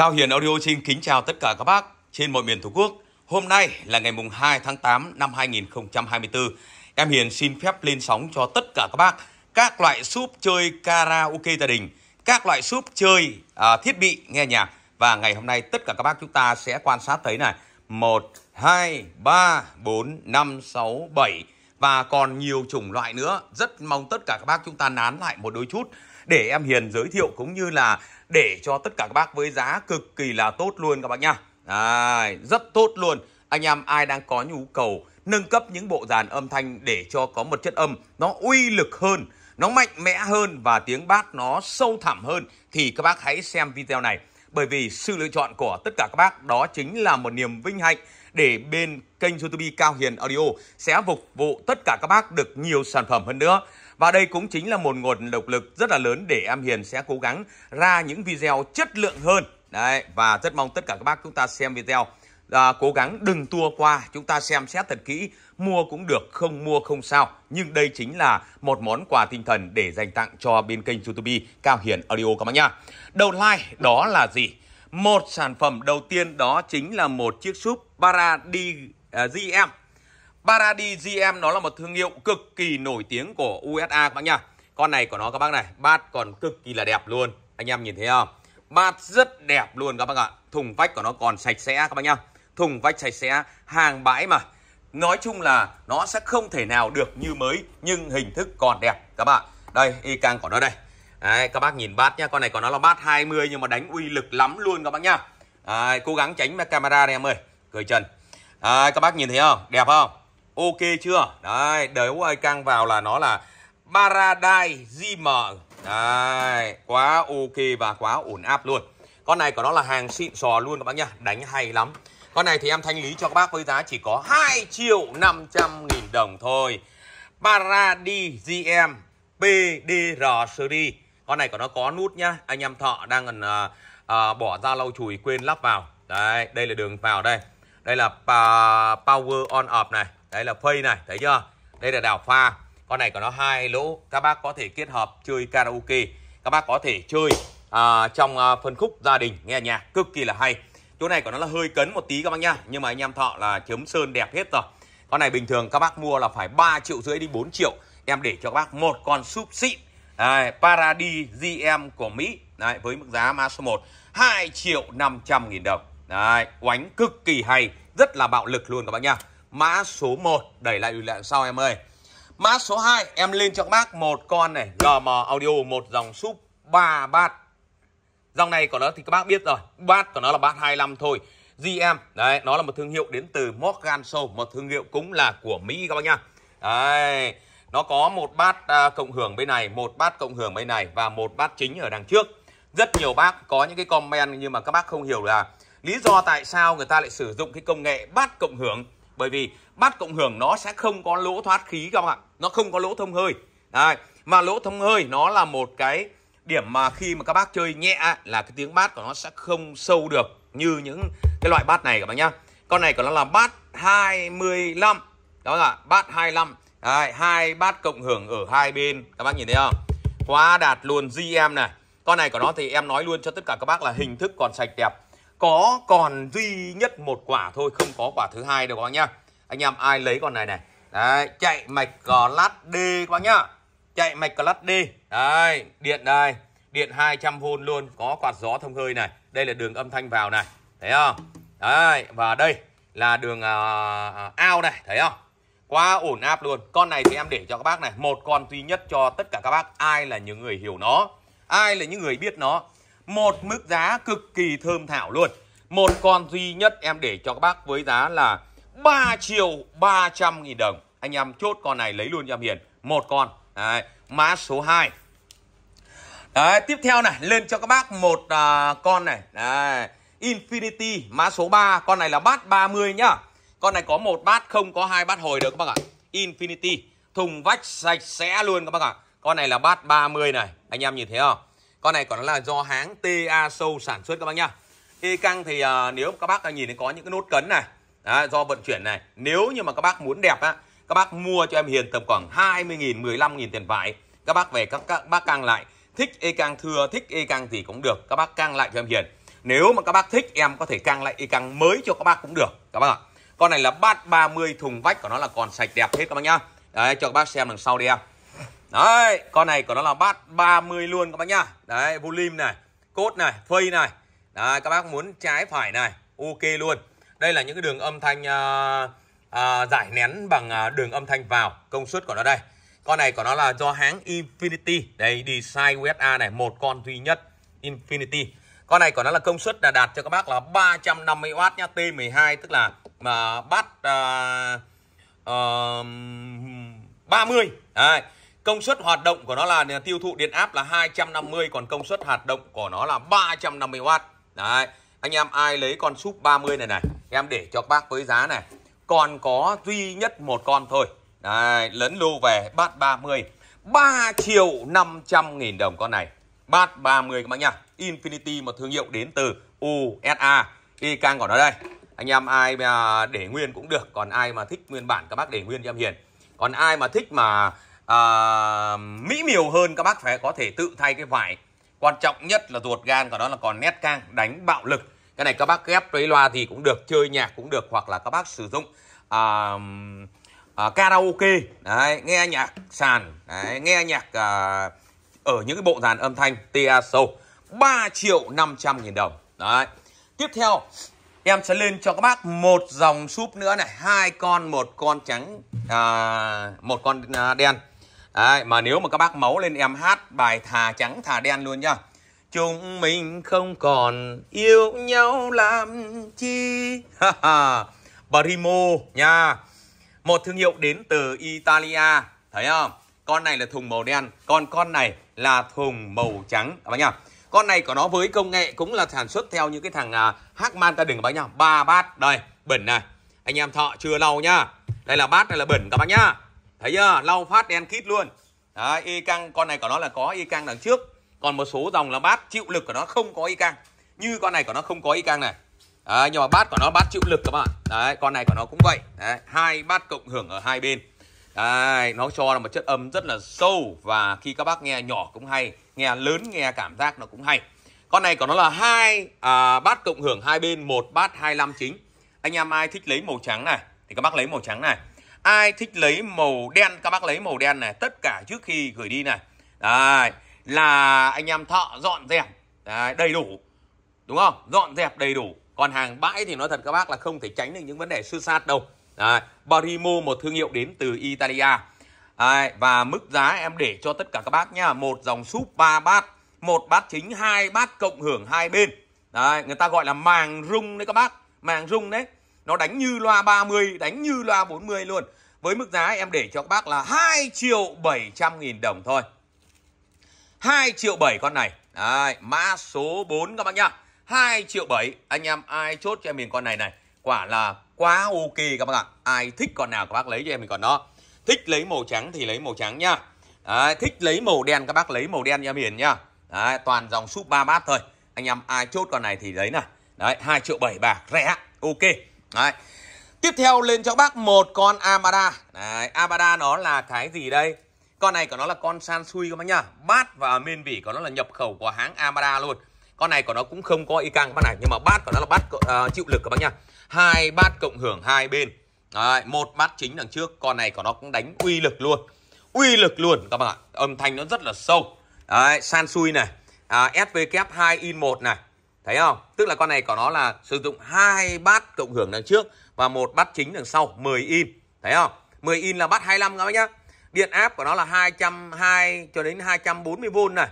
Cao Hiền Audio xin kính chào tất cả các bác trên mọi miền Tổ quốc. Hôm nay là ngày mùng 2 tháng 8 năm 2024. Em Hiền xin phép lên sóng cho tất cả các bác các loại súp chơi karaoke gia đình, các loại súp chơi à, thiết bị nghe nhạc và ngày hôm nay tất cả các bác chúng ta sẽ quan sát thấy này, 1 2 3 4 5 6 7 và còn nhiều chủng loại nữa. Rất mong tất cả các bác chúng ta nán lại một đôi chút để em Hiền giới thiệu cũng như là để cho tất cả các bác với giá cực kỳ là tốt luôn các bác nhá. À, rất tốt luôn. Anh em ai đang có nhu cầu nâng cấp những bộ dàn âm thanh để cho có một chất âm nó uy lực hơn, nó mạnh mẽ hơn và tiếng bát nó sâu thẳm hơn thì các bác hãy xem video này. Bởi vì sự lựa chọn của tất cả các bác đó chính là một niềm vinh hạnh để bên kênh YouTube Cao Hiền Audio sẽ phục vụ tất cả các bác được nhiều sản phẩm hơn nữa. Và đây cũng chính là một nguồn độc lực rất là lớn để em Hiền sẽ cố gắng ra những video chất lượng hơn. Đấy, và rất mong tất cả các bác chúng ta xem video à, cố gắng đừng tua qua chúng ta xem xét thật kỹ mua cũng được không mua không sao nhưng đây chính là một món quà tinh thần để dành tặng cho bên kênh youtube cao hiền audio các bác nhá đầu like đó là gì một sản phẩm đầu tiên đó chính là một chiếc súp para à, gm Paradis GM nó là một thương hiệu cực kỳ nổi tiếng của USA các bác nhá. Con này của nó các bác này, bát còn cực kỳ là đẹp luôn. Anh em nhìn thấy không? Bát rất đẹp luôn các bác ạ. Thùng vách của nó còn sạch sẽ các bác nhá. Thùng vách sạch sẽ, hàng bãi mà. Nói chung là nó sẽ không thể nào được như mới nhưng hình thức còn đẹp các bạn. Đây, y cang của nó đây. Đấy, các bác nhìn bát nha con này của nó là bát 20 nhưng mà đánh uy lực lắm luôn các bác nhá. Đấy, cố gắng tránh camera đây em ơi. Cười chân Đấy, các bác nhìn thấy không? Đẹp không? ok chưa đấy đới quay căng vào là nó là Paradise GM đấy quá ok và quá ổn áp luôn con này của nó là hàng xịn sò luôn các bác nhá đánh hay lắm con này thì em thanh lý cho các bác với giá chỉ có 2 triệu 500 nghìn đồng thôi Paradise GM PDR series con này của nó có nút nhá anh em thọ đang cần à, à, bỏ ra lau chùi quên lắp vào đấy đây là đường vào đây đây là power on off này đấy là phây này thấy chưa đây là đào pha con này của nó hai lỗ các bác có thể kết hợp chơi karaoke các bác có thể chơi à, trong à, phân khúc gia đình nghe nhạc cực kỳ là hay chỗ này của nó là hơi cấn một tí các bác nhá nhưng mà anh em thọ là chấm sơn đẹp hết rồi con này bình thường các bác mua là phải 3 triệu rưỡi đi 4 triệu em để cho các bác một con súp xịn Đấy, Paradis GM của Mỹ Đấy, với mức giá mã số 1 2 triệu 500 nghìn đồng Đấy, oánh cực kỳ hay rất là bạo lực luôn các bác nhá mã số 1 đẩy lại ủy lệ sau em ơi mã số 2 em lên cho các bác một con này GM Audio một dòng súp 3 bát dòng này của nó thì các bác biết rồi bát của nó là bát 25 thôi GM đấy nó là một thương hiệu đến từ Morgan Show một thương hiệu cũng là của Mỹ các bác nhá đấy nó có một bát à, cộng hưởng bên này một bát cộng hưởng bên này và một bát chính ở đằng trước rất nhiều bác có những cái comment nhưng mà các bác không hiểu là lý do tại sao người ta lại sử dụng cái công nghệ bát cộng hưởng bởi vì bát cộng hưởng nó sẽ không có lỗ thoát khí các bạn nó không có lỗ thông hơi Đấy. mà lỗ thông hơi nó là một cái điểm mà khi mà các bác chơi nhẹ là cái tiếng bát của nó sẽ không sâu được như những cái loại bát này các bạn nhá con này của nó là bát 25 đó là bát 25 Đấy, hai bát cộng hưởng ở hai bên các bác nhìn thấy không quá đạt luôn GM này con này của nó thì em nói luôn cho tất cả các bác là hình thức còn sạch đẹp có còn duy nhất một quả thôi không có quả thứ hai đâu các bác nhá anh em ai lấy con này này đấy chạy mạch cò lát D các bác nhá chạy mạch cò lát D đấy điện đây điện 200V luôn có quạt gió thông hơi này đây là đường âm thanh vào này thấy không đấy và đây là đường uh, ao này thấy không quá ổn áp luôn con này thì em để cho các bác này một con duy nhất cho tất cả các bác ai là những người hiểu nó ai là những người biết nó một mức giá cực kỳ thơm thảo luôn một con duy nhất em để cho các bác với giá là 3 triệu 300 nghìn đồng anh em chốt con này lấy luôn cho em Hiền một con đấy, mã số 2 đấy, tiếp theo này lên cho các bác một à, con này đấy, Infinity mã số 3 con này là bát 30 nhá con này có một bát không có hai bát hồi được các bác ạ Infinity thùng vách sạch sẽ luôn các bác ạ con này là bát 30 này anh em nhìn thấy không con này còn là do hãng TA Show sản xuất các bác nhá y căng thì à, nếu các bác nhìn thấy có những cái nốt cấn này đó, do vận chuyển này nếu như mà các bác muốn đẹp á các bác mua cho em hiền tầm khoảng 20.000 15.000 tiền vải các bác về các, các bác càng lại thích y căng thừa, thích y căng thì cũng được các bác càng lại cho em hiền nếu mà các bác thích em có thể càng lại y căng mới cho các bác cũng được các bác ạ con này là bát 30 thùng vách của nó là còn sạch đẹp hết các bác nhá đấy cho các bác xem đằng sau đi em Đấy, con này của nó là bát 30 luôn các bác nhá. Đấy, volume này, cốt này, phây này. Đấy, các bác muốn trái phải này, ok luôn. Đây là những cái đường âm thanh à, à, giải nén bằng à, đường âm thanh vào, công suất của nó đây. Con này của nó là do hãng Infinity. Đây, design USA này, một con duy nhất Infinity. Con này của nó là công suất là đạt cho các bác là 350W nhá, T12 tức là mà bát à, à, 30. Đấy. Công suất hoạt động của nó là tiêu thụ điện áp là 250 còn công suất hoạt động của nó là 350W. Đấy, anh em ai lấy con súp 30 này này, em để cho bác với giá này. Còn có duy nhất một con thôi. Đấy, lấn lô về bát 30. 3 triệu 500 nghìn đồng con này. Bát 30 các bác nhá. Infinity một thương hiệu đến từ USA. Y cang của nó đây. Anh em ai mà để nguyên cũng được, còn ai mà thích nguyên bản các bác để nguyên cho em hiền. Còn ai mà thích mà à, mỹ miều hơn các bác phải có thể tự thay cái vải quan trọng nhất là ruột gan của đó là còn nét cang đánh bạo lực cái này các bác ghép với loa thì cũng được chơi nhạc cũng được hoặc là các bác sử dụng à, à, karaoke đấy, nghe nhạc sàn đấy, nghe nhạc à, ở những cái bộ dàn âm thanh TA Show 3 triệu 500 nghìn đồng đấy tiếp theo em sẽ lên cho các bác một dòng súp nữa này hai con một con trắng à, một con đen Đấy, mà nếu mà các bác máu lên em hát bài thà trắng thà đen luôn nhá chúng mình không còn yêu nhau làm chi Barimo nha một thương hiệu đến từ Italia thấy không con này là thùng màu đen còn con này là thùng màu trắng các bác nhá con này của nó với công nghệ cũng là sản xuất theo những cái thằng uh, Hackman ta đừng các bác nhá ba bát đây bẩn này anh em thọ chưa lau nhá đây là bát này là bẩn các bác nhá thấy chưa lau phát đen kít luôn đấy, y căng con này của nó là có y căng đằng trước còn một số dòng là bát chịu lực của nó không có y căng như con này của nó không có y căng này đấy, nhưng mà bát của nó bát chịu lực các bạn đấy con này của nó cũng vậy đấy, hai bát cộng hưởng ở hai bên đấy, nó cho là một chất âm rất là sâu và khi các bác nghe nhỏ cũng hay nghe lớn nghe cảm giác nó cũng hay con này của nó là hai à, bát cộng hưởng hai bên một bát 25 chính anh em ai thích lấy màu trắng này thì các bác lấy màu trắng này ai thích lấy màu đen các bác lấy màu đen này tất cả trước khi gửi đi này đấy, là anh em thợ dọn dẹp đấy, đầy đủ đúng không dọn dẹp đầy đủ còn hàng bãi thì nói thật các bác là không thể tránh được những vấn đề sư sát đâu đấy, Barimo một thương hiệu đến từ Italia đấy, và mức giá em để cho tất cả các bác nhá một dòng súp 3 bát một bát chính hai bát cộng hưởng hai bên đấy, người ta gọi là màng rung đấy các bác màng rung đấy nó đánh như loa 30 đánh như loa 40 luôn với mức giá em để cho các bác là 2 triệu 700 nghìn đồng thôi 2 triệu 7 con này Đấy, mã số 4 các bác nhá 2 triệu 7 anh em ai chốt cho em mình con này này quả là quá ok các bác ạ ai thích con nào các bác lấy cho em mình còn đó thích lấy màu trắng thì lấy màu trắng nhá Đấy, thích lấy màu đen các bác lấy màu đen cho em hiền nhá Đấy, toàn dòng súp ba bát thôi anh em ai chốt con này thì lấy này Đấy, 2 triệu 7 bạc rẻ ok Đấy. Tiếp theo lên cho bác một con Amada. Đấy, Amada nó là cái gì đây? Con này của nó là con Sansui các bác nhá. Bát và men vỉ của nó là nhập khẩu của hãng Amada luôn. Con này của nó cũng không có y căng bác này, nhưng mà bát của nó là bát uh, chịu lực các bác nhá. Hai bát cộng hưởng hai bên. Đấy, một bát chính đằng trước, con này của nó cũng đánh uy lực luôn. Uy lực luôn các bạn ạ. Âm thanh nó rất là sâu. Đấy, Sansui này, à, SVK 2 in 1 này thấy không tức là con này của nó là sử dụng hai bát cộng hưởng đằng trước và một bát chính đằng sau 10 in thấy không 10 in là bát 25 các bác nhá điện áp của nó là 202 cho đến 240V này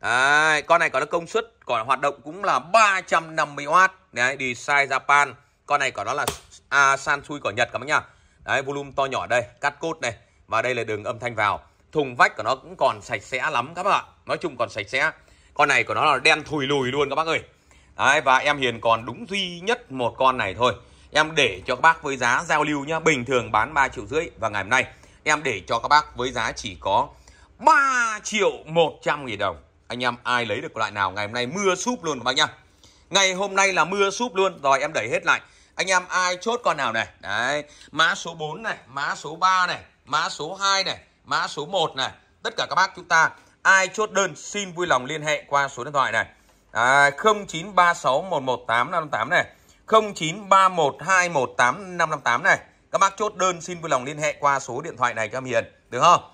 Đấy, con này có nó công suất còn hoạt động cũng là 350W đấy design Japan con này của nó là à, Sansui của Nhật các bác nhá đấy volume to nhỏ đây cắt cốt này và đây là đường âm thanh vào thùng vách của nó cũng còn sạch sẽ lắm các bạn nói chung còn sạch sẽ con này của nó là đen thùi lùi luôn các bác ơi Đấy, và em Hiền còn đúng duy nhất một con này thôi em để cho các bác với giá giao lưu nhá bình thường bán 3 triệu rưỡi và ngày hôm nay em để cho các bác với giá chỉ có 3 triệu 100 nghìn đồng anh em ai lấy được loại nào ngày hôm nay mưa súp luôn các bác nhá ngày hôm nay là mưa súp luôn rồi em đẩy hết lại anh em ai chốt con nào này đấy mã số 4 này mã số 3 này mã số 2 này mã số 1 này tất cả các bác chúng ta ai chốt đơn xin vui lòng liên hệ qua số điện thoại này à, 0936118558 này 0931218558 này các bác chốt đơn xin vui lòng liên hệ qua số điện thoại này cho em Hiền được không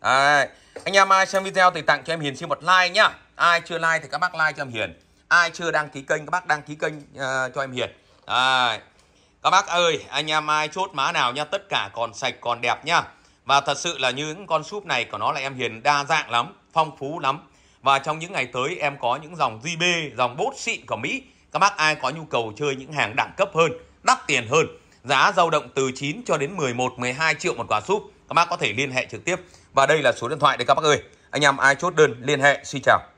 à, anh em ai xem video thì tặng cho em Hiền xin một like nhá ai chưa like thì các bác like cho em Hiền ai chưa đăng ký kênh các bác đăng ký kênh uh, cho em Hiền à, các bác ơi anh em ai chốt má nào nhá, tất cả còn sạch còn đẹp nhá và thật sự là những con súp này của nó là em Hiền đa dạng lắm phong phú lắm và trong những ngày tới em có những dòng JB, dòng bốt xịn của Mỹ. Các bác ai có nhu cầu chơi những hàng đẳng cấp hơn, đắt tiền hơn, giá dao động từ 9 cho đến 11, 12 triệu một quả súp. Các bác có thể liên hệ trực tiếp. Và đây là số điện thoại để các bác ơi. Anh em ai chốt đơn liên hệ. Xin chào.